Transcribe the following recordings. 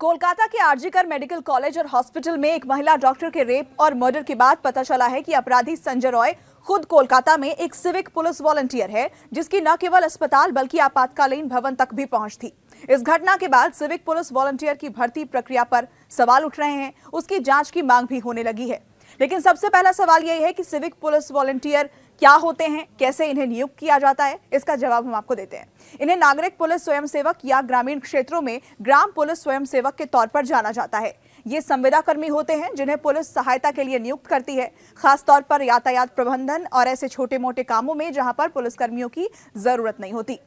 कोलकाता के R G Kar medical college और hospital में एक महिला डॉक्टर के रेप और मर्डर के बाद पता चला है कि अपराधी संजय रॉय खुद कोलकाता में एक सिविक पुलिस वॉलंटियर है जिसकी न केवल अस्पताल बल्कि आपातकालीन भवन तक भी पहुंच थी इस घटना के बाद सिविक पुलिस वॉलंटियर की भर्ती प्रक्रिया पर सवाल उठ रहे हैं उसकी जांच की मांग भी होने लगी है लेकिन सबसे पहला सवाल यही है कि सिविक पुलिस वॉलंटियर क्या होते हैं कैसे इन्हें नियुक्त किया जाता है इसका जवाब हम आपको देते हैं इन्हें नागरिक पुलिस स्वयंसेवक या ग्रामीण क्षेत्रों में ग्राम पुलिस स्वयंसेवक के तौर पर जाना जाता है ये संविदा कर्मी होते हैं जिन्हें पुलिस सहायता के लिए नियुक्त करती है खासतौर पर यातायात प्रबंधन और ऐसे छोटे मोटे कामों में जहां पर पुलिसकर्मियों की जरूरत नहीं होती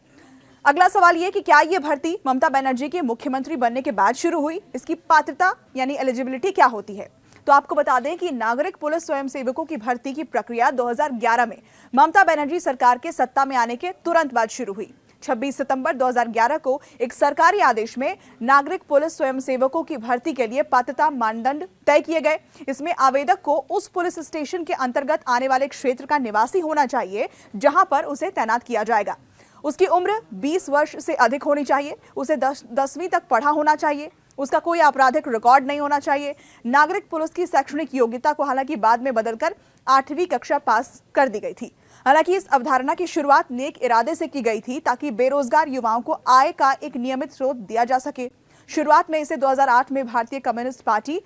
अगला सवाल ये कि क्या ये भर्ती ममता बनर्जी के मुख्यमंत्री बनने के बाद शुरू हुई इसकी पात्रता यानी एलिजिबिलिटी क्या होती है तो आपको बता दें कि नागरिक पुलिस स्वयंसेवकों की भर्ती की प्रक्रिया 2011 में ममता बनर्जी सरकार के सत्ता में आने के तुरंत बाद शुरू हुई 26 सितंबर 2011 को एक सरकारी आदेश में नागरिक पुलिस स्वयंसेवकों की भर्ती के लिए पात्रता मानदंड तय किए गए इसमें आवेदक को उस पुलिस स्टेशन के अंतर्गत आने वाले क्षेत्र का निवासी होना चाहिए जहां पर उसे तैनात किया जाएगा उसकी उम्र 20 वर्ष से अधिक होनी चाहिए उसे दस, दसवीं तक पढ़ा होना चाहिए उसका कोई आपराधिक रिकॉर्ड नहीं होना चाहिए नागरिक पुलिस की शैक्षणिक योग्यता को हालांकि बाद में बदलकर आठवीं कक्षा पास कर दी गई थी हालांकि इस अवधारणा की शुरुआत नेक इरादे से की गई थी ताकि बेरोजगार युवाओं को आय का एक नियमित स्रोत दिया जा सके शुरुआत में इसे 2008 में भारतीय कम्युनिस्ट पार्टी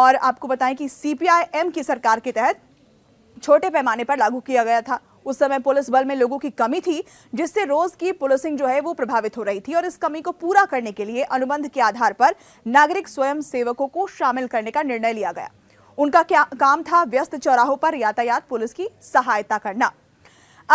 और आपको बताएं कि सीपीआईएम की सरकार के तहत छोटे पैमाने पर लागू किया गया था उस समय पुलिस बल में लोगों की कमी थी जिससे रोज की पुलिसिंग जो है वो प्रभावित हो रही थी और इस कमी को पूरा करने के लिए अनुबंध के आधार पर नागरिक स्वयं सेवकों को शामिल करने का निर्णय लिया गया उनका क्या काम था व्यस्त चौराहों पर यातायात पुलिस की सहायता करना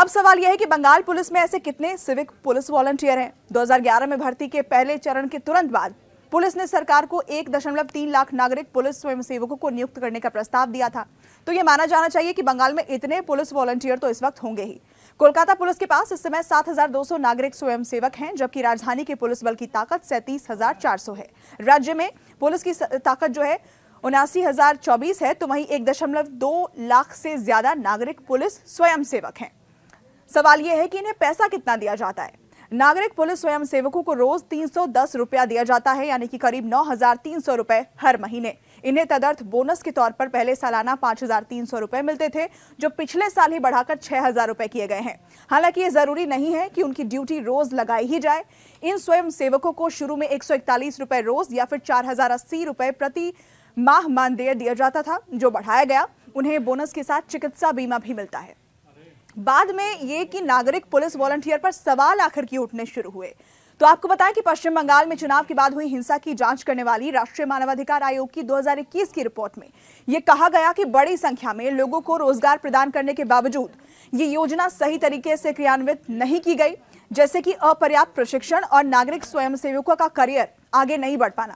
अब सवाल यह है कि बंगाल पुलिस में ऐसे कितने सिविक पुलिस वॉलंटियर हैं 2011 में भर्ती के पहले चरण के तुरंत बाद पुलिस ने सरकार को एक दशमलव तीन लाख नागरिक पुलिस स्वयंसेवकों को नियुक्त करने का प्रस्ताव दिया था तो यह माना जाना चाहिए कि बंगाल में इतने पुलिस वॉलंटियर तो इस वक्त होंगे ही कोलकाता पुलिस के पास इस समय 7,200 नागरिक स्वयंसेवक हैं जबकि राजधानी के पुलिस बल की ताकत सैंतीस है राज्य में पुलिस की ताकत जो है उनासी हजार चौबीस है तो वही एक दशमलव दो लाख से ज्यादा नागरिक पुलिस सेवक है सवाल यह है कि इन्हें पैसा कितना दिया जाता है नागरिक पुलिस स्वयं सेवकों को रोज तीन सौ दस रुपया दिया जाता है यानी कि करीब नौ हजार तीन सौ रुपए हर महीने इन्हें तदर्थ बोनस के तौर पर पहले सालाना पांच हजार तीन सौ रुपए मिलते थे जो पिछले साल ही बढ़ाकर छह हजार रुपए किए गए हैं हालांकि ये जरूरी नहीं है कि उनकी ड्यूटी रोज लगाई ही जाए इन स्वयं सेवकों को शुरू में एक सौ इकतालीस रुपए रोज या फिर चार हजार अस्सी रुपए प्रति माह मानदेय दिया जाता था जो बढ़ाया गया उन्हें बोनस के साथ चिकित्सा बीमा भी मिलता है बाद में ये कि नागरिक पुलिस वॉलंटियर पर सवाल आखिर की उठने शुरू हुए तो आपको बताएं कि पश्चिम बंगाल में चुनाव के बाद हुई हिंसा की जांच करने वाली राष्ट्रीय मानवाधिकार आयोग की 2021 की रिपोर्ट में ये कहा गया कि बड़ी संख्या में लोगों को रोजगार प्रदान करने के बावजूद ये योजना सही तरीके से क्रियान्वित नहीं की गई जैसे कि अपर्याप्त प्रशिक्षण और नागरिक स्वयंसेवकों का करियर आगे नहीं बढ़ पाना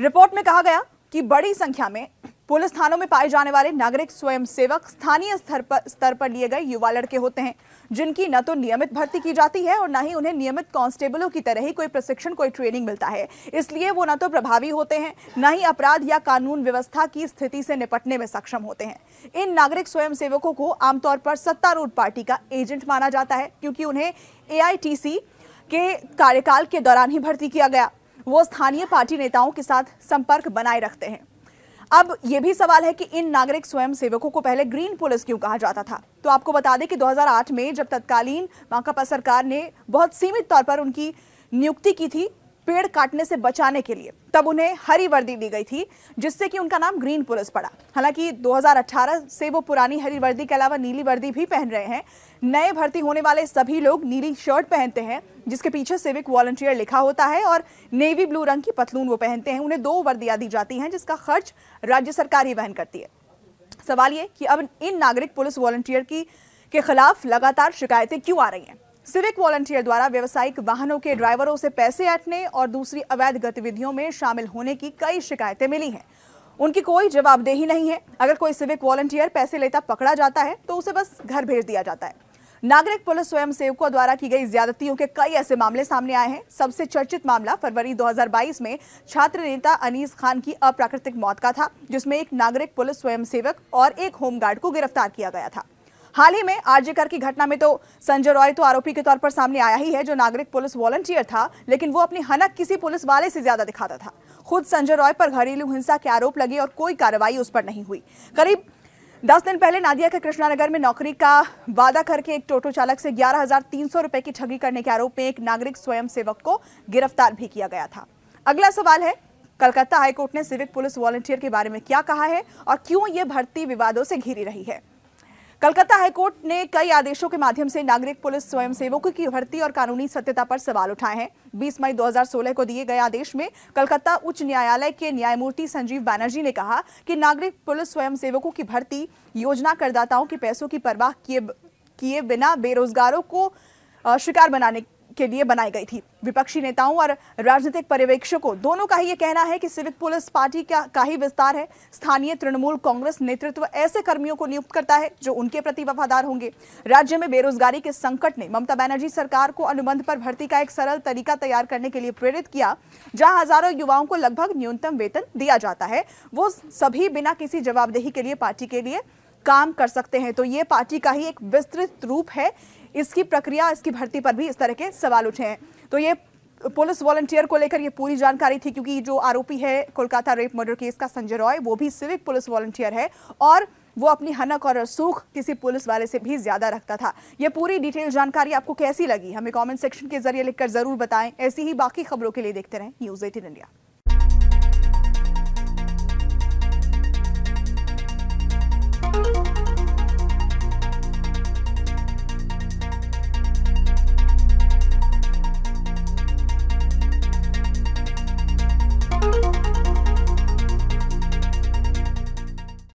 रिपोर्ट में कहा गया कि बड़ी संख्या में पुलिस थानों में पाए जाने वाले नागरिक स्वयंसेवक स्थानीय स्तर पर स्तर पर लिए गए युवा लड़के होते हैं जिनकी न तो नियमित भर्ती की जाती है और न ही उन्हें नियमित कांस्टेबलों की तरह ही कोई प्रशिक्षण कोई ट्रेनिंग मिलता है इसलिए वो न तो प्रभावी होते हैं न ही अपराध या कानून व्यवस्था की स्थिति से निपटने में सक्षम होते हैं इन नागरिक स्वयं को आमतौर पर सत्तारूढ़ पार्टी का एजेंट माना जाता है क्योंकि उन्हें ए के कार्यकाल के दौरान ही भर्ती किया गया वो स्थानीय पार्टी नेताओं के साथ संपर्क बनाए रखते हैं अब यह भी सवाल है कि इन नागरिक स्वयं सेवकों को पहले ग्रीन पुलिस क्यों कहा जाता था तो आपको बता दें कि 2008 में जब तत्कालीन माकपा सरकार ने बहुत सीमित तौर पर उनकी नियुक्ति की थी पेड़ काटने से बचाने के लिए तब उन्हें हरी वर्दी दी गई थी जिससे कि उनका नाम ग्रीन पुलिस पड़ा हालांकि 2018 से वो पुरानी हरी वर्दी के अलावा नीली वर्दी भी पहन रहे हैं नए भर्ती होने वाले सभी लोग नीली शर्ट पहनते हैं जिसके पीछे सिविक वॉलंटियर लिखा होता है और नेवी ब्लू रंग की पतलून वो पहनते हैं उन्हें दो वर्दियाँ दी जाती हैं जिसका खर्च राज्य सरकार ही वहन करती है सवाल ये कि अब इन नागरिक पुलिस वॉलंटियर की के खिलाफ लगातार शिकायतें क्यों आ रही हैं सिविक वॉलंटियर द्वारा व्यवसायिक वाहनों के ड्राइवरों से पैसे ऐटने और दूसरी अवैध गतिविधियों में शामिल होने की कई शिकायतें मिली हैं उनकी कोई जवाबदेही नहीं है अगर कोई सिविक वॉलंटियर पैसे लेता पकड़ा जाता है तो उसे बस घर भेज दिया जाता है नागरिक पुलिस स्वयं सेवकों द्वारा की गई ज्यादतियों के कई ऐसे मामले सामने आए हैं सबसे चर्चित मामला फरवरी 2022 में छात्र नेता अनीस खान की अप्राकृतिक मौत का था जिसमें एक नागरिक पुलिस स्वयं और एक होमगार्ड को गिरफ्तार किया गया था हाल ही में कर की घटना में तो संजय रॉय तो आरोपी के तौर पर सामने आया ही है जो नागरिक पुलिस वॉलंटियर था लेकिन वो अपनी हनक किसी पुलिस वाले से ज्यादा दिखाता था खुद संजय रॉय पर घरेलू हिंसा के आरोप लगे और कोई कार्रवाई उस पर नहीं हुई करीब दस दिन पहले नादिया के कृष्णानगर में नौकरी का वादा करके एक टोटो चालक से ग्यारह हजार तीन सौ रुपए की ठगी करने के आरोप में एक नागरिक सेवक को गिरफ्तार भी किया गया था अगला सवाल है कलकत्ता हाईकोर्ट ने सिविक पुलिस वॉलंटियर के बारे में क्या कहा है और क्यों ये भर्ती विवादों से घिरी रही है कलकत्ता हाईकोर्ट ने कई आदेशों के माध्यम से नागरिक पुलिस स्वयंसेवकों की भर्ती और कानूनी सत्यता पर सवाल उठाए हैं 20 मई 2016 को दिए गए आदेश में कलकत्ता उच्च न्यायालय के न्यायमूर्ति संजीव बैनर्जी ने कहा कि नागरिक पुलिस स्वयंसेवकों की भर्ती योजना करदाताओं के पैसों की परवाह किए किए बिना बेरोजगारों को शिकार बनाने के लिए बनाई गई थी विपक्षी नेताओं और राजनीतिक पर्यवेक्षकों दोनों का ही ये कहना है कि सिविक पुलिस पार्टी का, का ही विस्तार है स्थानीय तृणमूल कांग्रेस नेतृत्व ऐसे कर्मियों को नियुक्त करता है जो उनके प्रति वफादार होंगे राज्य में बेरोजगारी के संकट ने ममता बनर्जी सरकार को अनुबंध पर भर्ती का एक सरल तरीका तैयार करने के लिए प्रेरित किया जहाँ हजारों युवाओं को लगभग न्यूनतम वेतन दिया जाता है वो सभी बिना किसी जवाबदेही के लिए पार्टी के लिए काम कर सकते हैं तो ये पार्टी का ही एक विस्तृत रूप है इसकी प्रक्रिया इसकी भर्ती पर भी इस तरह के सवाल उठे हैं तो ये पुलिस वॉलंटियर को लेकर ये पूरी जानकारी थी क्योंकि जो आरोपी है कोलकाता रेप मर्डर केस का संजय रॉय वो भी सिविक पुलिस वॉलंटियर है और वो अपनी हनक और रसूख किसी पुलिस वाले से भी ज़्यादा रखता था ये पूरी डिटेल जानकारी आपको कैसी लगी हमें कमेंट सेक्शन के जरिए लिखकर ज़रूर बताएं ऐसी ही बाकी खबरों के लिए देखते रहें न्यूज़ एटीन इंडिया